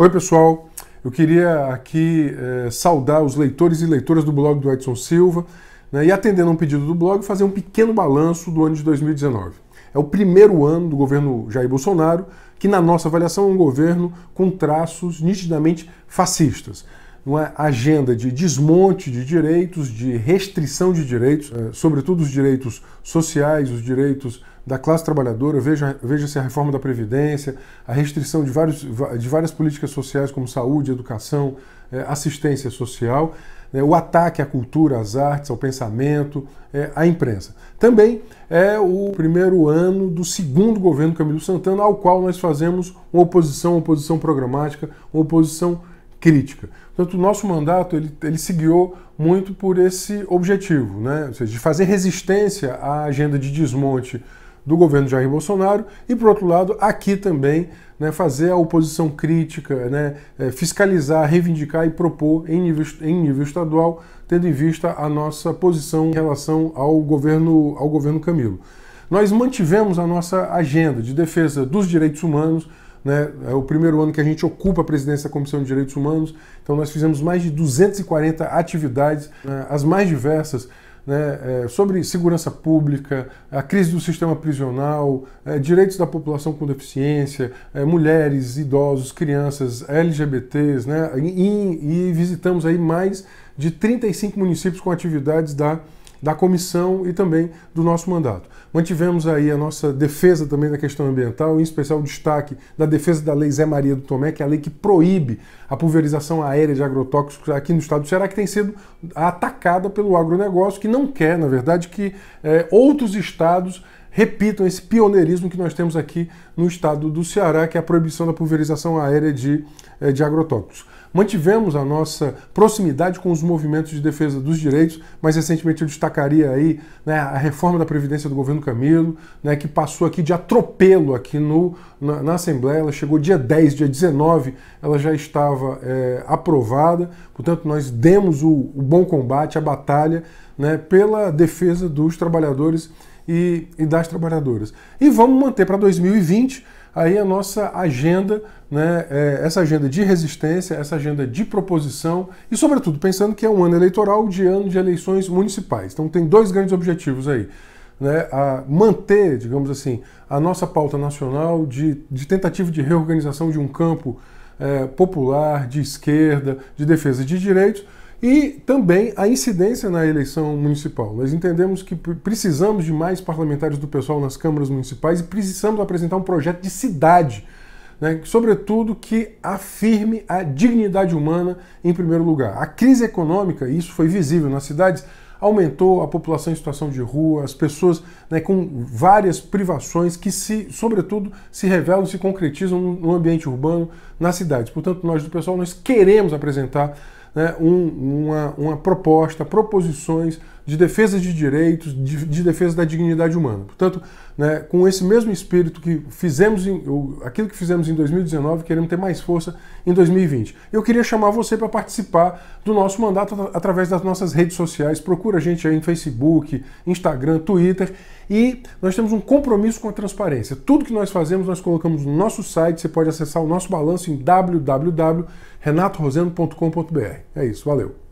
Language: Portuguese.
Oi, pessoal. Eu queria aqui eh, saudar os leitores e leitoras do blog do Edson Silva né, e, atendendo a um pedido do blog, fazer um pequeno balanço do ano de 2019. É o primeiro ano do governo Jair Bolsonaro, que, na nossa avaliação, é um governo com traços nitidamente fascistas. Uma é agenda de desmonte de direitos, de restrição de direitos, eh, sobretudo os direitos sociais, os direitos da classe trabalhadora, veja-se veja a reforma da Previdência, a restrição de, vários, de várias políticas sociais como saúde, educação, eh, assistência social, né, o ataque à cultura, às artes, ao pensamento, eh, à imprensa. Também é o primeiro ano do segundo governo Camilo Santana, ao qual nós fazemos uma oposição, uma oposição programática, uma oposição crítica. Portanto, o nosso mandato ele, ele se guiou muito por esse objetivo, né? ou seja, de fazer resistência à agenda de desmonte do governo Jair Bolsonaro e, por outro lado, aqui também né, fazer a oposição crítica, né, é, fiscalizar, reivindicar e propor em nível, em nível estadual, tendo em vista a nossa posição em relação ao governo, ao governo Camilo. Nós mantivemos a nossa agenda de defesa dos direitos humanos. Né, é o primeiro ano que a gente ocupa a presidência da Comissão de Direitos Humanos, então nós fizemos mais de 240 atividades, né, as mais diversas né, é, sobre segurança pública, a crise do sistema prisional, é, direitos da população com deficiência, é, mulheres, idosos, crianças, LGBTs, né, e, e visitamos aí mais de 35 municípios com atividades da da comissão e também do nosso mandato. Mantivemos aí a nossa defesa também da questão ambiental, em especial o destaque da defesa da Lei Zé Maria do Tomé, que é a lei que proíbe a pulverização aérea de agrotóxicos aqui no estado do Ceará, que tem sido atacada pelo agronegócio, que não quer, na verdade, que é, outros estados repitam esse pioneirismo que nós temos aqui no estado do Ceará, que é a proibição da pulverização aérea de, é, de agrotóxicos. Mantivemos a nossa proximidade com os movimentos de defesa dos direitos, Mais recentemente eu destacaria aí né, a reforma da Previdência do governo Camilo, né, que passou aqui de atropelo aqui no, na, na, Assembleia, ela chegou dia 10, dia 19, ela já estava é, aprovada, portanto nós demos o, o bom combate, a batalha, né, pela defesa dos trabalhadores e, e das trabalhadoras. E vamos manter para 2020 aí a nossa agenda, né, é, essa agenda de resistência, essa agenda de proposição e, sobretudo, pensando que é um ano eleitoral de ano de eleições municipais. Então tem dois grandes objetivos aí. Né, a manter, digamos assim, a nossa pauta nacional de, de tentativa de reorganização de um campo é, popular, de esquerda, de defesa de direitos, e também a incidência na eleição municipal. Nós entendemos que precisamos de mais parlamentares do pessoal nas câmaras municipais e precisamos apresentar um projeto de cidade, né, sobretudo que afirme a dignidade humana em primeiro lugar. A crise econômica, isso foi visível nas cidades, aumentou a população em situação de rua, as pessoas né, com várias privações que se, sobretudo, se revelam, se concretizam no ambiente urbano, nas cidades. Portanto, nós do pessoal nós queremos apresentar né, um, uma, uma proposta, proposições de defesa de direitos, de, de defesa da dignidade humana. Portanto, né, com esse mesmo espírito que fizemos, em, aquilo que fizemos em 2019, queremos ter mais força em 2020. Eu queria chamar você para participar do nosso mandato através das nossas redes sociais. Procura a gente aí em Facebook, Instagram, Twitter. E nós temos um compromisso com a transparência. Tudo que nós fazemos, nós colocamos no nosso site. Você pode acessar o nosso balanço em www.renatoroseno.com.br. É isso, valeu.